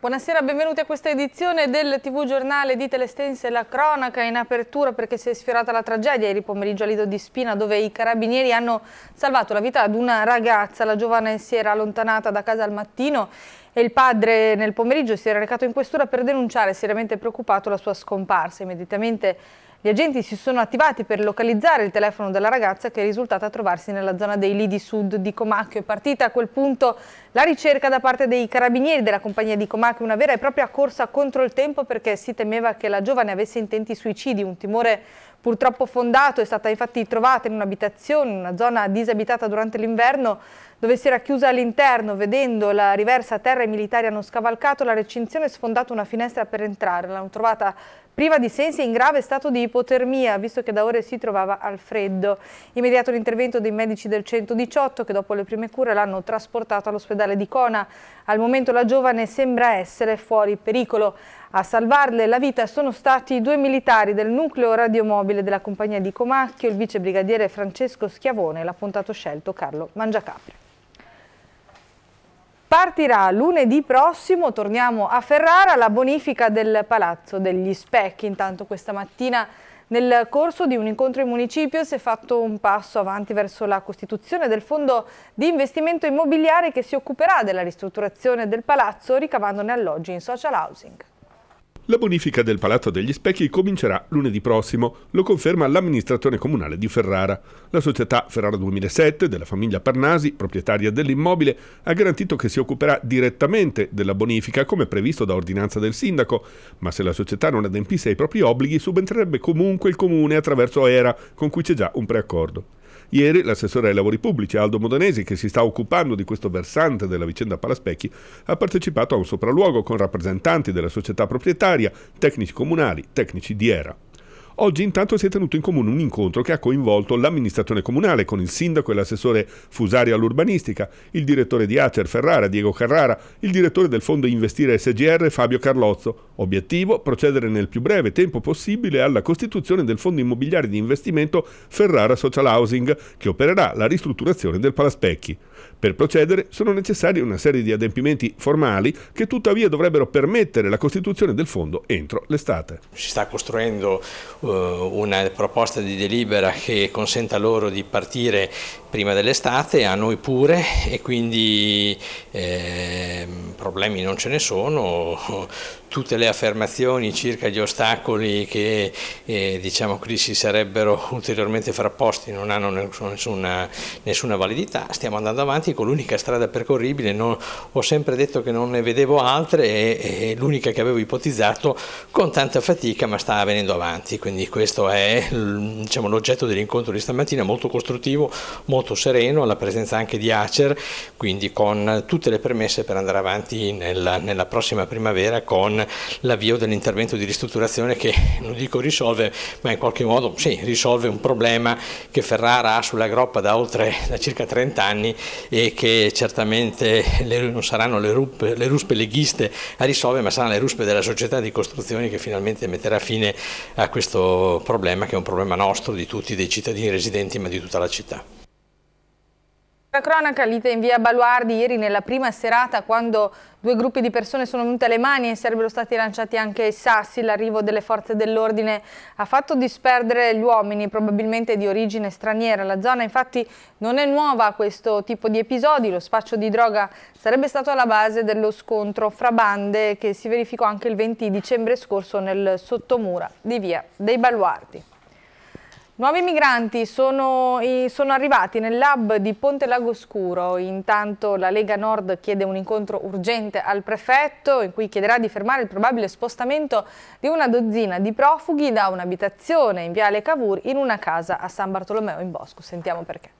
Buonasera, benvenuti a questa edizione del TV Giornale di Telestense La Cronaca in apertura perché si è sfiorata la tragedia ieri pomeriggio a Lido di Spina dove i carabinieri hanno salvato la vita ad una ragazza, la giovane si era allontanata da casa al mattino e il padre nel pomeriggio si era recato in questura per denunciare seriamente preoccupato la sua scomparsa. Immediatamente gli agenti si sono attivati per localizzare il telefono della ragazza che è risultata trovarsi nella zona dei lidi sud di Comacchio. È partita a quel punto la ricerca da parte dei carabinieri della compagnia di Comacchio, una vera e propria corsa contro il tempo perché si temeva che la giovane avesse intenti suicidi, un timore purtroppo fondato, è stata infatti trovata in un'abitazione, in una zona disabitata durante l'inverno, dove si era chiusa all'interno, vedendo la riversa terra i militari hanno scavalcato la recinzione e sfondato una finestra per entrare. L'hanno trovata priva di sensi e in grave stato di ipotermia, visto che da ore si trovava al freddo. Immediato l'intervento dei medici del 118 che dopo le prime cure l'hanno trasportata all'ospedale di Cona. Al momento la giovane sembra essere fuori pericolo. A salvarle la vita sono stati due militari del nucleo radiomobile della compagnia di Comacchio, il vice brigadiere Francesco Schiavone e l'appuntato scelto Carlo Mangiacapri. Partirà lunedì prossimo, torniamo a Ferrara, la bonifica del Palazzo degli Specchi. Intanto questa mattina nel corso di un incontro in municipio si è fatto un passo avanti verso la costituzione del fondo di investimento immobiliare che si occuperà della ristrutturazione del palazzo ricavandone alloggi in social housing. La bonifica del Palazzo degli Specchi comincerà lunedì prossimo, lo conferma l'amministratore comunale di Ferrara. La società Ferrara 2007 della famiglia Parnasi, proprietaria dell'immobile, ha garantito che si occuperà direttamente della bonifica come previsto da ordinanza del sindaco, ma se la società non adempisse ai propri obblighi subentrerebbe comunque il comune attraverso ERA, con cui c'è già un preaccordo. Ieri l'assessore ai lavori pubblici Aldo Modenesi, che si sta occupando di questo versante della vicenda Palaspecchi, ha partecipato a un sopralluogo con rappresentanti della società proprietaria, tecnici comunali, tecnici di ERA. Oggi intanto si è tenuto in comune un incontro che ha coinvolto l'amministrazione comunale con il sindaco e l'assessore Fusari all'urbanistica, il direttore di Acer Ferrara, Diego Carrara, il direttore del fondo Investire SGR Fabio Carlozzo. Obiettivo? Procedere nel più breve tempo possibile alla costituzione del fondo immobiliare di investimento Ferrara Social Housing che opererà la ristrutturazione del Palaspecchi. Per procedere sono necessari una serie di adempimenti formali che tuttavia dovrebbero permettere la costituzione del fondo entro l'estate. Si sta costruendo eh, una proposta di delibera che consenta loro di partire prima dell'estate, a noi pure e quindi eh, problemi non ce ne sono, tutte le affermazioni circa gli ostacoli che eh, diciamo così, si sarebbero ulteriormente frapposti non hanno nessuna, nessuna validità, stiamo andando avanti con l'unica strada percorribile, non, ho sempre detto che non ne vedevo altre e, e l'unica che avevo ipotizzato con tanta fatica ma sta venendo avanti, quindi questo è diciamo, l'oggetto dell'incontro di stamattina, molto costruttivo, molto sereno, alla presenza anche di Acer, quindi con tutte le premesse per andare avanti nella, nella prossima primavera con l'avvio dell'intervento di ristrutturazione che non dico risolve, ma in qualche modo sì, risolve un problema che Ferrara ha sulla groppa da, oltre, da circa 30 anni e che certamente le, non saranno le, rupe, le ruspe leghiste a risolvere, ma saranno le ruspe della società di costruzioni che finalmente metterà fine a questo problema che è un problema nostro, di tutti, dei cittadini residenti, ma di tutta la città. La cronaca lite in via Baluardi ieri nella prima serata quando due gruppi di persone sono venute alle mani e sarebbero stati lanciati anche sassi. L'arrivo delle forze dell'ordine ha fatto disperdere gli uomini, probabilmente di origine straniera. La zona infatti non è nuova a questo tipo di episodi. Lo spaccio di droga sarebbe stato alla base dello scontro fra bande che si verificò anche il 20 dicembre scorso nel sottomura di via dei Baluardi. Nuovi migranti sono, sono, arrivati nel lab di Ponte Lago Scuro, intanto la Lega Nord chiede un incontro urgente al prefetto in cui chiederà di fermare il probabile spostamento di una dozzina di profughi da un'abitazione in Viale Cavour in una casa a San Bartolomeo in Bosco. Sentiamo perché.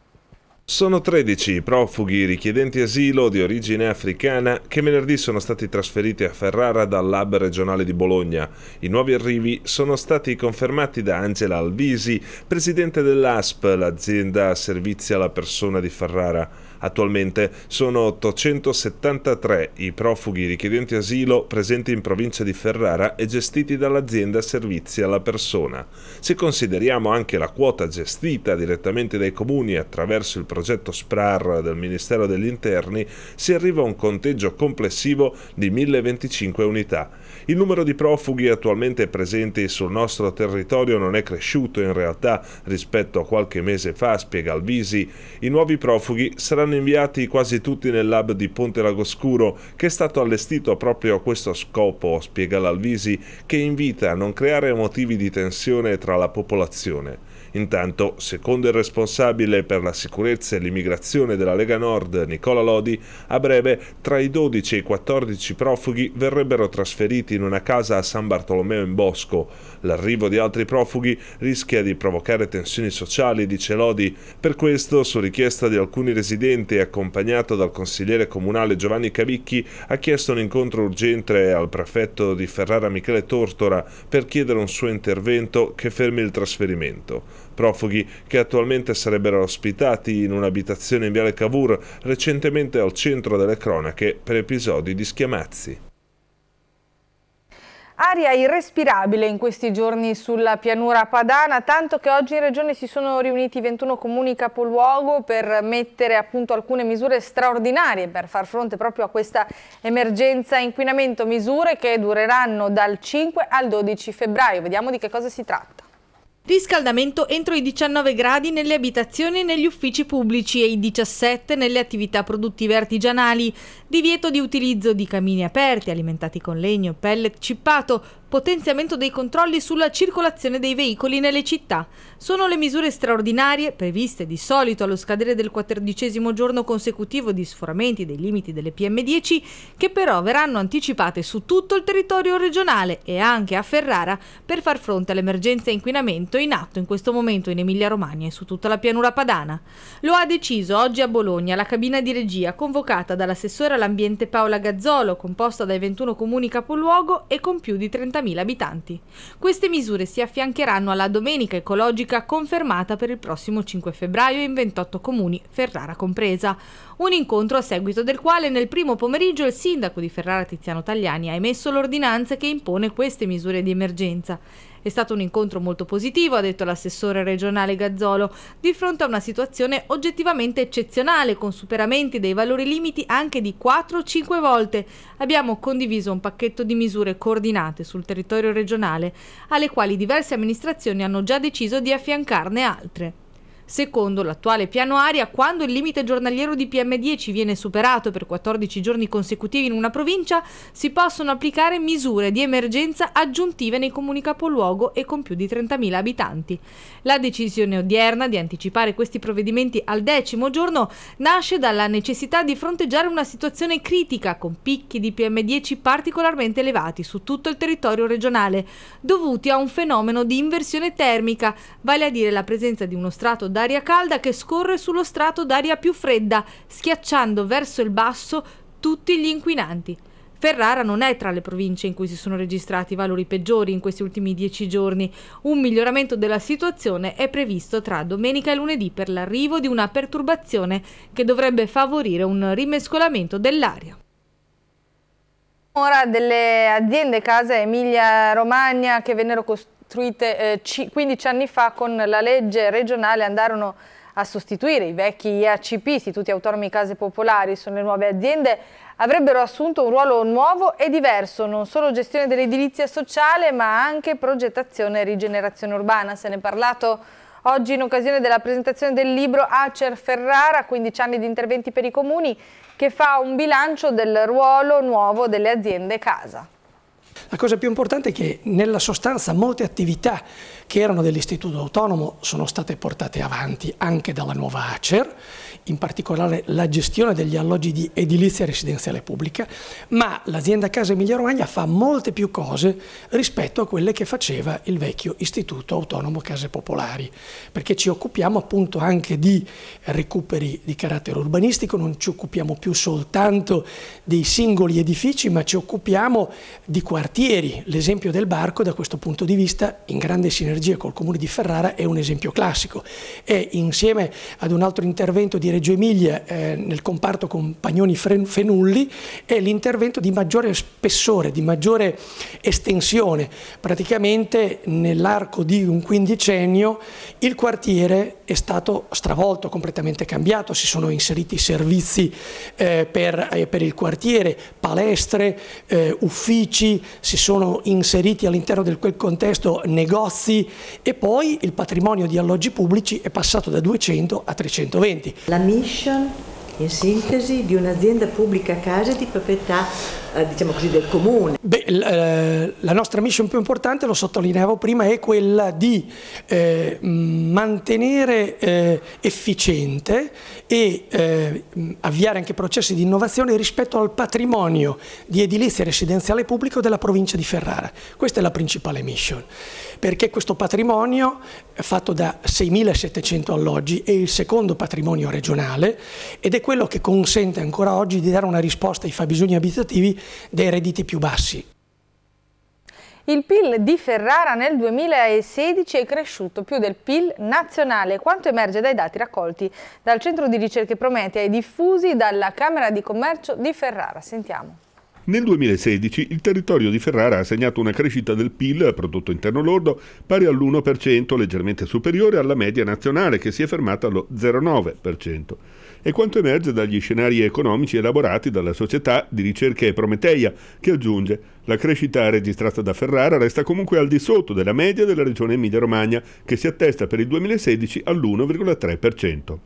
Sono 13 i profughi richiedenti asilo di origine africana che venerdì sono stati trasferiti a Ferrara dal Lab regionale di Bologna. I nuovi arrivi sono stati confermati da Angela Alvisi, presidente dell'ASP, l'azienda servizi alla persona di Ferrara. Attualmente sono 873 i profughi richiedenti asilo presenti in provincia di Ferrara e gestiti dall'azienda Servizi alla Persona. Se consideriamo anche la quota gestita direttamente dai comuni attraverso il progetto SPRAR del Ministero degli Interni, si arriva a un conteggio complessivo di 1025 unità. Il numero di profughi attualmente presenti sul nostro territorio non è cresciuto in realtà rispetto a qualche mese fa, spiega Alvisi. I nuovi profughi saranno inviati quasi tutti nel lab di Ponte Lagoscuro, che è stato allestito proprio a questo scopo, spiega l'Alvisi, che invita a non creare motivi di tensione tra la popolazione. Intanto, secondo il responsabile per la sicurezza e l'immigrazione della Lega Nord, Nicola Lodi, a breve tra i 12 e i 14 profughi verrebbero trasferiti in una casa a San Bartolomeo in Bosco. L'arrivo di altri profughi rischia di provocare tensioni sociali, dice Lodi. Per questo, su richiesta di alcuni residenti e accompagnato dal consigliere comunale Giovanni Cavicchi, ha chiesto un incontro urgente al prefetto di Ferrara Michele Tortora per chiedere un suo intervento che fermi il trasferimento profughi che attualmente sarebbero ospitati in un'abitazione in Viale Cavour, recentemente al centro delle cronache per episodi di schiamazzi. Aria irrespirabile in questi giorni sulla pianura padana, tanto che oggi in Regione si sono riuniti 21 comuni capoluogo per mettere appunto alcune misure straordinarie per far fronte proprio a questa emergenza inquinamento, misure che dureranno dal 5 al 12 febbraio. Vediamo di che cosa si tratta. Riscaldamento entro i 19 gradi nelle abitazioni e negli uffici pubblici e i 17 nelle attività produttive artigianali. Divieto di utilizzo di camini aperti alimentati con legno, pellet, cippato, potenziamento dei controlli sulla circolazione dei veicoli nelle città. Sono le misure straordinarie, previste di solito allo scadere del quattordicesimo giorno consecutivo di sforamenti dei limiti delle PM10, che però verranno anticipate su tutto il territorio regionale e anche a Ferrara per far fronte all'emergenza inquinamento in atto in questo momento in Emilia-Romagna e su tutta la pianura padana. Lo ha deciso oggi a Bologna la cabina di regia convocata dall'assessore all'ambiente Paola Gazzolo, composta dai 21 comuni capoluogo e con più di 30 50.000 abitanti. Queste misure si affiancheranno alla domenica ecologica confermata per il prossimo 5 febbraio in 28 comuni, Ferrara compresa. Un incontro a seguito del quale nel primo pomeriggio il sindaco di Ferrara Tiziano Tagliani ha emesso l'ordinanza che impone queste misure di emergenza. È stato un incontro molto positivo, ha detto l'assessore regionale Gazzolo, di fronte a una situazione oggettivamente eccezionale, con superamenti dei valori limiti anche di 4-5 volte. Abbiamo condiviso un pacchetto di misure coordinate sul territorio regionale, alle quali diverse amministrazioni hanno già deciso di affiancarne altre. Secondo l'attuale piano aria, quando il limite giornaliero di PM10 viene superato per 14 giorni consecutivi in una provincia, si possono applicare misure di emergenza aggiuntive nei comuni capoluogo e con più di 30.000 abitanti. La decisione odierna di anticipare questi provvedimenti al decimo giorno nasce dalla necessità di fronteggiare una situazione critica con picchi di PM10 particolarmente elevati su tutto il territorio regionale, dovuti a un fenomeno di inversione termica, vale a dire la presenza di uno strato d'aria calda che scorre sullo strato d'aria più fredda, schiacciando verso il basso tutti gli inquinanti. Ferrara non è tra le province in cui si sono registrati valori peggiori in questi ultimi dieci giorni. Un miglioramento della situazione è previsto tra domenica e lunedì per l'arrivo di una perturbazione che dovrebbe favorire un rimescolamento dell'aria Ora delle aziende Casa Emilia Romagna che vennero costruite costruite 15 eh, anni fa con la legge regionale andarono a sostituire i vecchi IACP, istituti autonomi case popolari, sono le nuove aziende, avrebbero assunto un ruolo nuovo e diverso, non solo gestione dell'edilizia sociale ma anche progettazione e rigenerazione urbana. Se ne è parlato oggi in occasione della presentazione del libro Acer Ferrara, 15 anni di interventi per i comuni, che fa un bilancio del ruolo nuovo delle aziende casa. La cosa più importante è che nella sostanza molte attività che erano dell'Istituto Autonomo sono state portate avanti anche dalla nuova ACER in particolare la gestione degli alloggi di edilizia residenziale pubblica, ma l'azienda Casa Emilia Romagna fa molte più cose rispetto a quelle che faceva il vecchio istituto autonomo Case Popolari, perché ci occupiamo appunto anche di recuperi di carattere urbanistico, non ci occupiamo più soltanto dei singoli edifici, ma ci occupiamo di quartieri. L'esempio del Barco da questo punto di vista, in grande sinergia col comune di Ferrara, è un esempio classico e insieme ad un altro intervento di Reggio Emilia eh, nel comparto Compagnoni Fenulli è l'intervento di maggiore spessore, di maggiore estensione. Praticamente nell'arco di un quindicennio il quartiere è stato stravolto, completamente cambiato, si sono inseriti servizi eh, per, eh, per, il quartiere, palestre, eh, uffici, si sono inseriti all'interno di quel contesto negozi e poi il patrimonio di alloggi pubblici è passato da 200 a 320. La mission in sintesi di un'azienda pubblica a casa di proprietà eh, diciamo così, del comune? Beh, eh, la nostra mission più importante, lo sottolineavo prima, è quella di eh, mantenere eh, efficiente e eh, avviare anche processi di innovazione rispetto al patrimonio di edilizia residenziale pubblico della provincia di Ferrara. Questa è la principale mission, perché questo patrimonio fatto da 6.700 alloggi è il secondo patrimonio regionale ed è quello che consente ancora oggi di dare una risposta ai fabbisogni abitativi dei redditi più bassi. Il PIL di Ferrara nel 2016 è cresciuto più del PIL nazionale, quanto emerge dai dati raccolti dal Centro di Ricerche Prometea e diffusi dalla Camera di Commercio di Ferrara. Sentiamo. Nel 2016 il territorio di Ferrara ha segnato una crescita del PIL, prodotto interno lordo, pari all'1%, leggermente superiore alla media nazionale che si è fermata allo 0,9% è quanto emerge dagli scenari economici elaborati dalla società di ricerche Prometeia, che aggiunge la crescita registrata da Ferrara resta comunque al di sotto della media della regione Emilia-Romagna, che si attesta per il 2016 all'1,3%.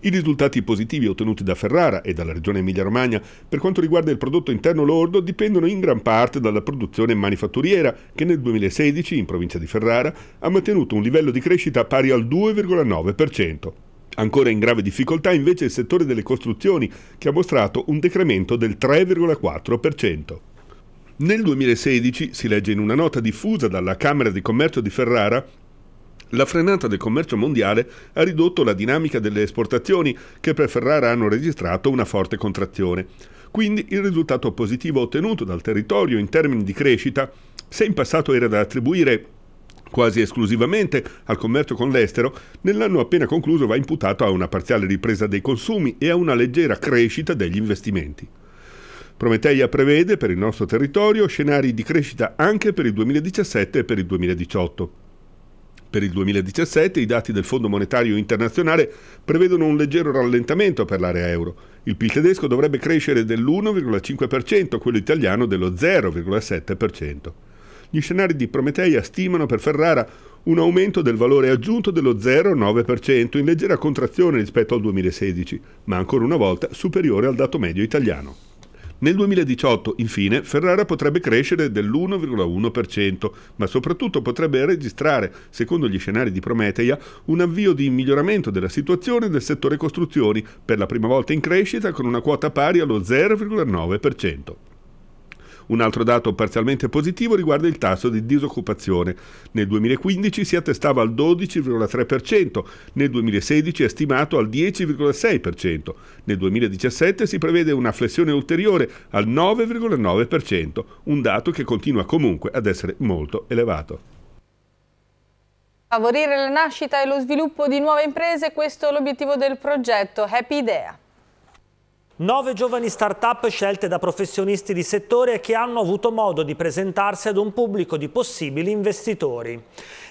I risultati positivi ottenuti da Ferrara e dalla regione Emilia-Romagna per quanto riguarda il prodotto interno lordo dipendono in gran parte dalla produzione manifatturiera che nel 2016 in provincia di Ferrara ha mantenuto un livello di crescita pari al 2,9%. Ancora in grave difficoltà invece il settore delle costruzioni, che ha mostrato un decremento del 3,4%. Nel 2016, si legge in una nota diffusa dalla Camera di Commercio di Ferrara, la frenata del commercio mondiale ha ridotto la dinamica delle esportazioni, che per Ferrara hanno registrato una forte contrazione. Quindi il risultato positivo ottenuto dal territorio in termini di crescita, se in passato era da attribuire quasi esclusivamente al commercio con l'estero, nell'anno appena concluso va imputato a una parziale ripresa dei consumi e a una leggera crescita degli investimenti. Prometeia prevede per il nostro territorio scenari di crescita anche per il 2017 e per il 2018. Per il 2017 i dati del Fondo Monetario Internazionale prevedono un leggero rallentamento per l'area euro. Il PIL tedesco dovrebbe crescere dell'1,5%, quello italiano dello 0,7% gli scenari di Prometeia stimano per Ferrara un aumento del valore aggiunto dello 0,9%, in leggera contrazione rispetto al 2016, ma ancora una volta superiore al dato medio italiano. Nel 2018, infine, Ferrara potrebbe crescere dell'1,1%, ma soprattutto potrebbe registrare, secondo gli scenari di Prometeia, un avvio di miglioramento della situazione del settore costruzioni, per la prima volta in crescita con una quota pari allo 0,9%. Un altro dato parzialmente positivo riguarda il tasso di disoccupazione. Nel 2015 si attestava al 12,3%, nel 2016 è stimato al 10,6%, nel 2017 si prevede una flessione ulteriore al 9,9%, un dato che continua comunque ad essere molto elevato. Favorire la nascita e lo sviluppo di nuove imprese, questo è l'obiettivo del progetto Happy Idea. Nove giovani start-up scelte da professionisti di settore che hanno avuto modo di presentarsi ad un pubblico di possibili investitori.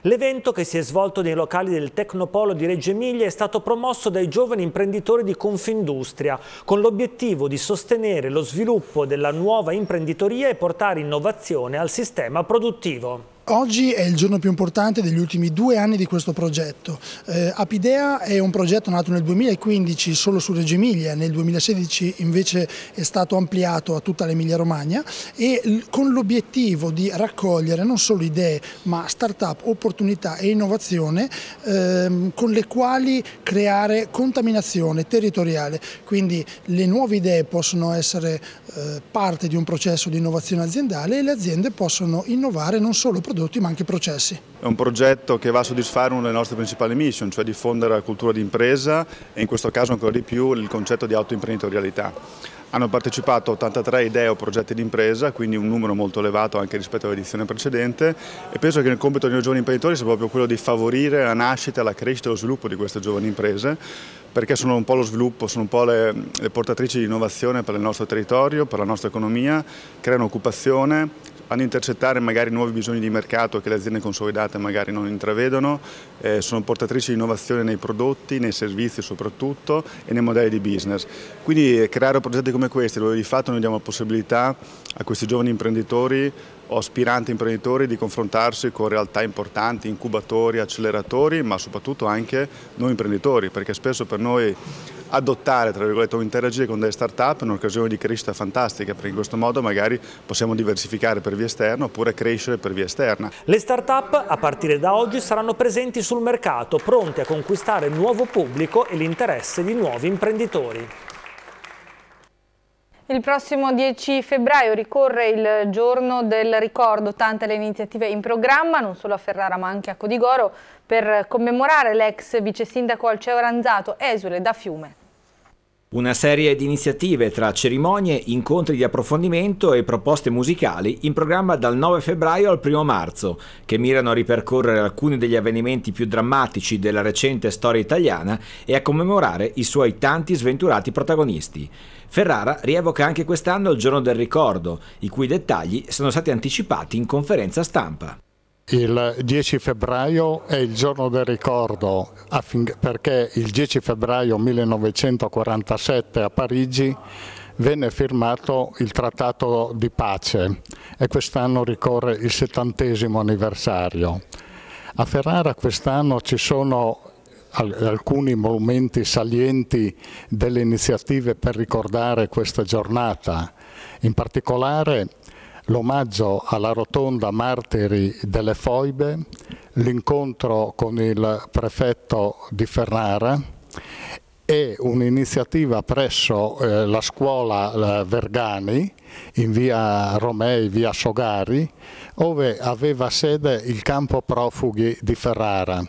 L'evento che si è svolto nei locali del Tecnopolo di Reggio Emilia è stato promosso dai giovani imprenditori di Confindustria con l'obiettivo di sostenere lo sviluppo della nuova imprenditoria e portare innovazione al sistema produttivo. Oggi è il giorno più importante degli ultimi due anni di questo progetto. Eh, Apidea è un progetto nato nel 2015 solo su Reggio Emilia, nel 2016 invece è stato ampliato a tutta l'Emilia Romagna e con l'obiettivo di raccogliere non solo idee ma start-up, opportunità e innovazione ehm, con le quali creare contaminazione territoriale. Quindi le nuove idee possono essere eh, parte di un processo di innovazione aziendale e le aziende possono innovare non solo prodotti prodotti ma anche i processi. È un progetto che va a soddisfare una delle nostre principali mission, cioè diffondere la cultura di impresa e in questo caso ancora di più il concetto di autoimprenditorialità. Hanno partecipato 83 idee o progetti di impresa, quindi un numero molto elevato anche rispetto all'edizione precedente e penso che il compito dei giovani imprenditori sia proprio quello di favorire la nascita, la crescita e lo sviluppo di queste giovani imprese perché sono un po' lo sviluppo, sono un po' le, le portatrici di innovazione per il nostro territorio, per la nostra economia, creano occupazione, vanno a intercettare magari nuovi bisogni di mercato che le aziende consolidate magari non intravedono, eh, sono portatrici di innovazione nei prodotti, nei servizi soprattutto e nei modelli di business. Quindi eh, creare progetti come questi dove di fatto noi diamo possibilità a questi giovani imprenditori o aspiranti imprenditori di confrontarsi con realtà importanti, incubatori, acceleratori, ma soprattutto anche noi imprenditori, perché spesso per noi adottare, tra virgolette, o interagire con delle start-up è un'occasione di crescita fantastica, perché in questo modo magari possiamo diversificare per via esterna oppure crescere per via esterna. Le start-up a partire da oggi saranno presenti sul mercato, pronte a conquistare nuovo pubblico e l'interesse di nuovi imprenditori. Il prossimo 10 febbraio ricorre il giorno del ricordo, tante le iniziative in programma, non solo a Ferrara ma anche a Codigoro, per commemorare l'ex vice sindaco Alceo Ranzato, esule da Fiume. Una serie di iniziative tra cerimonie, incontri di approfondimento e proposte musicali in programma dal 9 febbraio al 1 marzo, che mirano a ripercorrere alcuni degli avvenimenti più drammatici della recente storia italiana e a commemorare i suoi tanti sventurati protagonisti. Ferrara rievoca anche quest'anno il giorno del ricordo, i cui dettagli sono stati anticipati in conferenza stampa. Il 10 febbraio è il giorno del ricordo perché il 10 febbraio 1947 a Parigi venne firmato il trattato di pace e quest'anno ricorre il settantesimo anniversario. A Ferrara quest'anno ci sono alcuni momenti salienti delle iniziative per ricordare questa giornata, in particolare l'omaggio alla rotonda Martiri delle Foibe, l'incontro con il prefetto di Ferrara e un'iniziativa presso eh, la scuola eh, Vergani in via Romei, via Sogari, dove aveva sede il campo profughi di Ferrara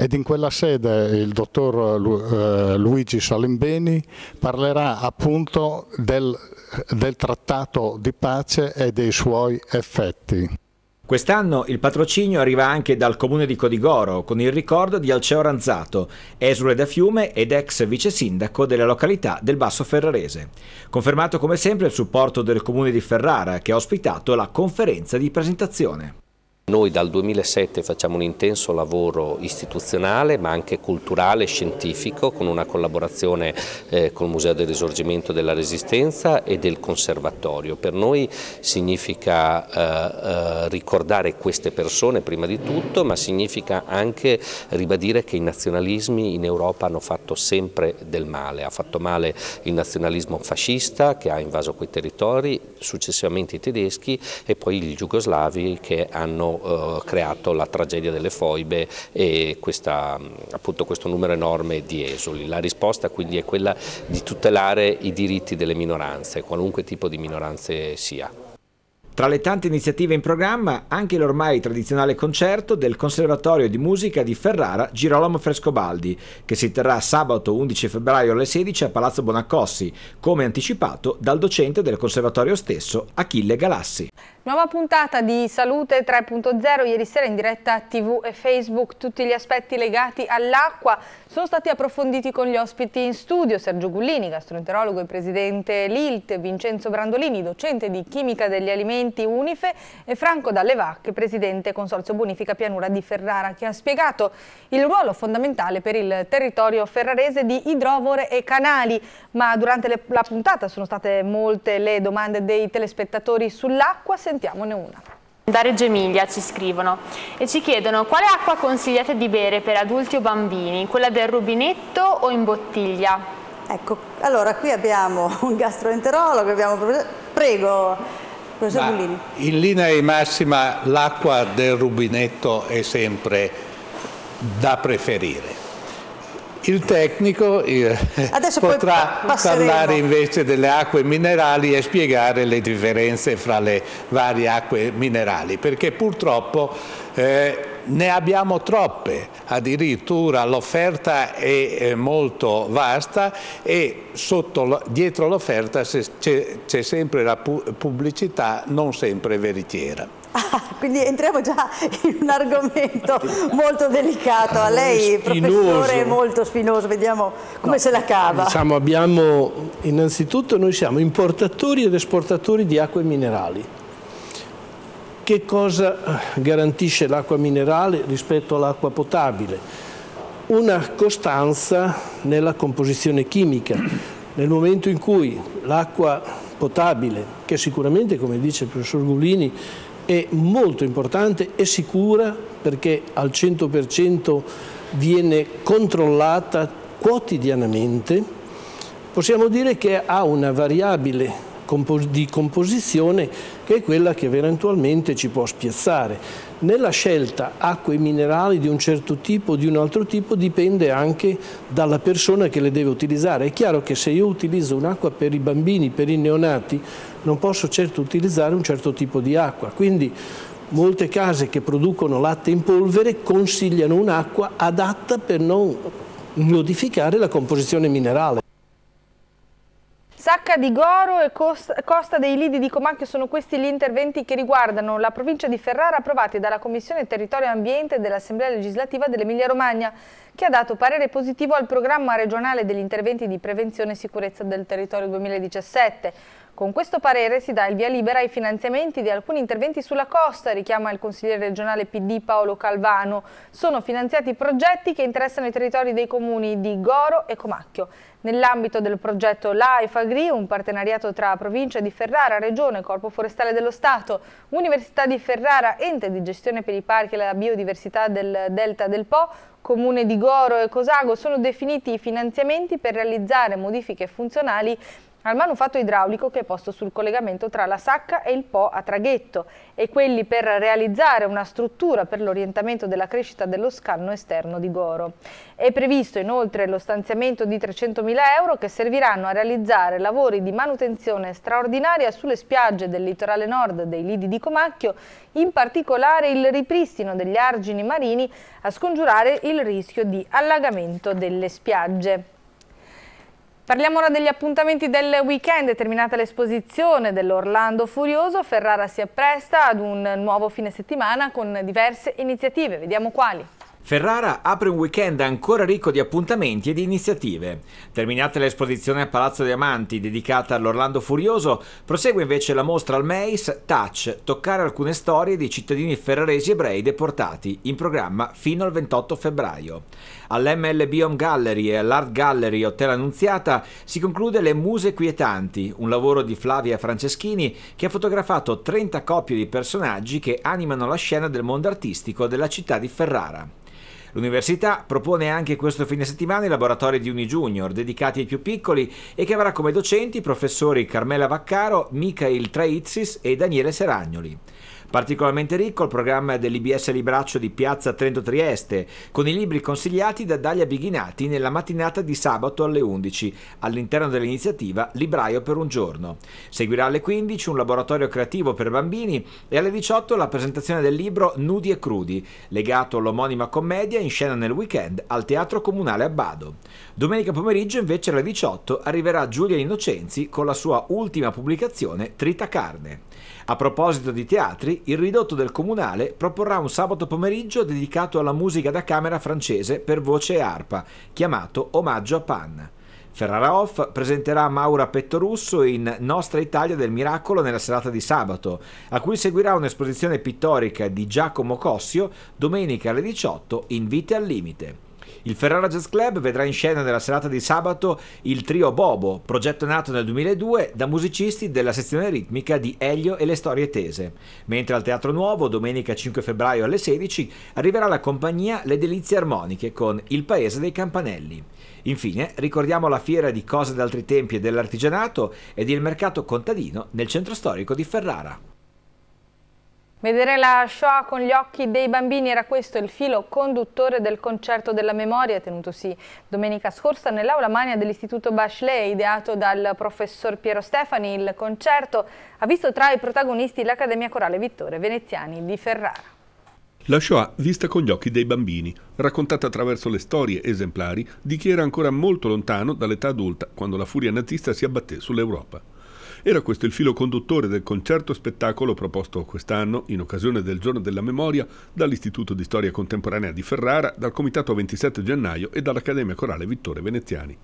ed in quella sede il dottor eh, Luigi Salimbeni parlerà appunto del, del trattato di pace e dei suoi effetti. Quest'anno il patrocinio arriva anche dal comune di Codigoro con il ricordo di Alceo Ranzato, esule da Fiume ed ex vice sindaco della località del Basso Ferrarese. Confermato come sempre il supporto del comune di Ferrara che ha ospitato la conferenza di presentazione. Noi dal 2007 facciamo un intenso lavoro istituzionale ma anche culturale e scientifico con una collaborazione eh, col Museo del Risorgimento della Resistenza e del Conservatorio. Per noi significa eh, eh, ricordare queste persone prima di tutto ma significa anche ribadire che i nazionalismi in Europa hanno fatto sempre del male. Ha fatto male il nazionalismo fascista che ha invaso quei territori, successivamente i tedeschi e poi gli jugoslavi che hanno eh, creato la tragedia delle foibe e questa, mm, appunto, questo numero enorme di esuli. La risposta quindi è quella di tutelare i diritti delle minoranze, qualunque tipo di minoranze sia. Tra le tante iniziative in programma anche l'ormai tradizionale concerto del Conservatorio di Musica di Ferrara Girolamo Frescobaldi, che si terrà sabato 11 febbraio alle 16 a Palazzo Bonaccossi, come anticipato dal docente del Conservatorio stesso, Achille Galassi. Nuova puntata di Salute 3.0, ieri sera in diretta TV e Facebook, tutti gli aspetti legati all'acqua sono stati approfonditi con gli ospiti in studio, Sergio Gullini, gastroenterologo e presidente LILT, Vincenzo Brandolini, docente di chimica degli alimenti, riferimenti Unife e Franco Dallevac, presidente Consorzio Bonifica Pianura di Ferrara, che ha spiegato il ruolo fondamentale per il territorio ferrarese di idrovore e canali. Ma durante le, la puntata sono state molte le domande dei telespettatori sull'acqua, sentiamone una. Da Reggio Emilia ci scrivono e ci chiedono quale acqua consigliate di bere per adulti o bambini, quella del rubinetto o in bottiglia? Ecco, allora qui abbiamo un gastroenterologo, abbiamo... prego in linea di massima l'acqua del rubinetto è sempre da preferire. Il tecnico eh, potrà parlare invece delle acque minerali e spiegare le differenze fra le varie acque minerali, perché purtroppo eh, ne abbiamo troppe, addirittura l'offerta è molto vasta e sotto, dietro l'offerta c'è sempre la pubblicità non sempre veritiera. Ah, quindi entriamo già in un argomento molto delicato, a lei spinoso. professore molto spinoso, vediamo come no, se la cava. Diciamo abbiamo, innanzitutto noi siamo importatori ed esportatori di acque minerali, che cosa eh, garantisce l'acqua minerale rispetto all'acqua potabile? Una costanza nella composizione chimica. Nel momento in cui l'acqua potabile, che sicuramente, come dice il professor Gulini, è molto importante e sicura perché al 100% viene controllata quotidianamente, possiamo dire che ha una variabile di composizione che è quella che eventualmente ci può spiazzare. Nella scelta acque minerali di un certo tipo o di un altro tipo dipende anche dalla persona che le deve utilizzare. È chiaro che se io utilizzo un'acqua per i bambini, per i neonati, non posso certo utilizzare un certo tipo di acqua. Quindi molte case che producono latte in polvere consigliano un'acqua adatta per non modificare la composizione minerale. Sacca di Goro e Costa dei Lidi di Comacchio sono questi gli interventi che riguardano la provincia di Ferrara approvati dalla Commissione Territorio e Ambiente dell'Assemblea legislativa dell'Emilia Romagna che ha dato parere positivo al programma regionale degli interventi di prevenzione e sicurezza del territorio 2017 con questo parere si dà il via libera ai finanziamenti di alcuni interventi sulla costa, richiama il consigliere regionale PD Paolo Calvano. Sono finanziati progetti che interessano i territori dei comuni di Goro e Comacchio. Nell'ambito del progetto Life Agri, un partenariato tra provincia di Ferrara, Regione, Corpo Forestale dello Stato, Università di Ferrara, Ente di gestione per i parchi e la biodiversità del Delta del Po, Comune di Goro e Cosago sono definiti i finanziamenti per realizzare modifiche funzionali al manufatto idraulico che è posto sul collegamento tra la sacca e il Po a traghetto e quelli per realizzare una struttura per l'orientamento della crescita dello scanno esterno di Goro. È previsto inoltre lo stanziamento di 300.000 euro che serviranno a realizzare lavori di manutenzione straordinaria sulle spiagge del litorale nord dei lidi di Comacchio, in particolare il ripristino degli argini marini a scongiurare il rischio di allagamento delle spiagge. Parliamo ora degli appuntamenti del weekend, terminata l'esposizione dell'Orlando Furioso, Ferrara si appresta ad un nuovo fine settimana con diverse iniziative, vediamo quali. Ferrara apre un weekend ancora ricco di appuntamenti e di iniziative. Terminata l'esposizione a Palazzo Diamanti dedicata all'Orlando Furioso, prosegue invece la mostra al Meis Touch, toccare alcune storie di cittadini ferraresi ebrei deportati, in programma fino al 28 febbraio all'MLB Home Gallery e all'Art Gallery Hotel Annunziata si conclude Le Muse Quietanti, un lavoro di Flavia Franceschini che ha fotografato 30 coppie di personaggi che animano la scena del mondo artistico della città di Ferrara. L'università propone anche questo fine settimana i laboratori di Unijunior dedicati ai più piccoli e che avrà come docenti i professori Carmela Vaccaro, Michael Traizis e Daniele Seragnoli. Particolarmente ricco il programma dell'IBS Libraccio di Piazza Trento Trieste, con i libri consigliati da Dalia Bighinati nella mattinata di sabato alle 11, all'interno dell'iniziativa Libraio per un giorno. Seguirà alle 15 un laboratorio creativo per bambini e alle 18 la presentazione del libro Nudi e Crudi, legato all'omonima commedia in scena nel weekend al Teatro Comunale a Bado. Domenica pomeriggio invece alle 18 arriverà Giulia Innocenzi con la sua ultima pubblicazione Trita Carne. A proposito di teatri, il ridotto del comunale proporrà un sabato pomeriggio dedicato alla musica da camera francese per voce e arpa, chiamato Omaggio a Pan. Ferrara Off presenterà Maura Pettorusso in Nostra Italia del Miracolo nella serata di sabato, a cui seguirà un'esposizione pittorica di Giacomo Cossio domenica alle 18 in Vite al Limite. Il Ferrara Jazz Club vedrà in scena nella serata di sabato il trio Bobo, progetto nato nel 2002 da musicisti della sezione ritmica di Elio e le storie tese. Mentre al Teatro Nuovo, domenica 5 febbraio alle 16, arriverà la compagnia Le Delizie Armoniche con Il Paese dei Campanelli. Infine, ricordiamo la fiera di cose d'altri tempi e dell'artigianato ed il mercato contadino nel centro storico di Ferrara. Vedere la Shoah con gli occhi dei bambini era questo il filo conduttore del concerto della memoria tenutosi domenica scorsa nell'aula magna dell'Istituto Bachelet ideato dal professor Piero Stefani. Il concerto ha visto tra i protagonisti l'Accademia Corale Vittore Veneziani di Ferrara. La Shoah vista con gli occhi dei bambini, raccontata attraverso le storie esemplari di chi era ancora molto lontano dall'età adulta quando la furia nazista si abbatté sull'Europa. Era questo il filo conduttore del concerto spettacolo proposto quest'anno, in occasione del Giorno della Memoria, dall'Istituto di Storia Contemporanea di Ferrara, dal Comitato 27 gennaio e dall'Accademia Corale Vittore Veneziani.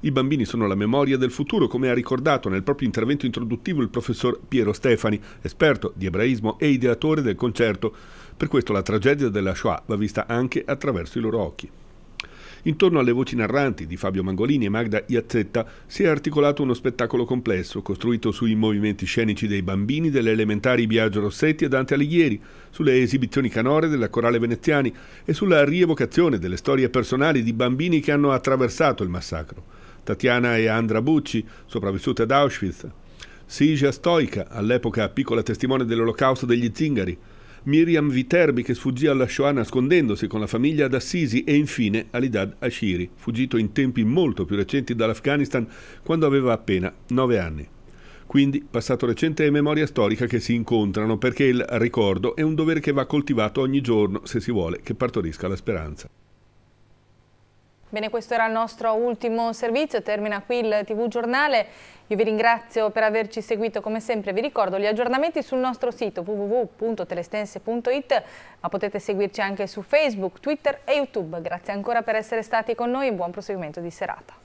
I bambini sono la memoria del futuro, come ha ricordato nel proprio intervento introduttivo il professor Piero Stefani, esperto di ebraismo e ideatore del concerto. Per questo la tragedia della Shoah va vista anche attraverso i loro occhi. Intorno alle voci narranti di Fabio Mangolini e Magda Iazzetta si è articolato uno spettacolo complesso, costruito sui movimenti scenici dei bambini delle elementari Biagio Rossetti e Dante Alighieri, sulle esibizioni canore della Corale Veneziani e sulla rievocazione delle storie personali di bambini che hanno attraversato il massacro. Tatiana e Andra Bucci, sopravvissute ad Auschwitz, Sigia Stoica, all'epoca piccola testimone dell'olocausto degli zingari, Miriam Viterbi che sfuggì alla Shoah nascondendosi con la famiglia ad Assisi e infine Alidad Ashiri, fuggito in tempi molto più recenti dall'Afghanistan quando aveva appena 9 anni. Quindi passato recente e memoria storica che si incontrano perché il ricordo è un dovere che va coltivato ogni giorno se si vuole che partorisca la speranza. Bene, questo era il nostro ultimo servizio, termina qui il TV Giornale. Io vi ringrazio per averci seguito come sempre, vi ricordo gli aggiornamenti sul nostro sito www.telestense.it, ma potete seguirci anche su Facebook, Twitter e YouTube. Grazie ancora per essere stati con noi e buon proseguimento di serata.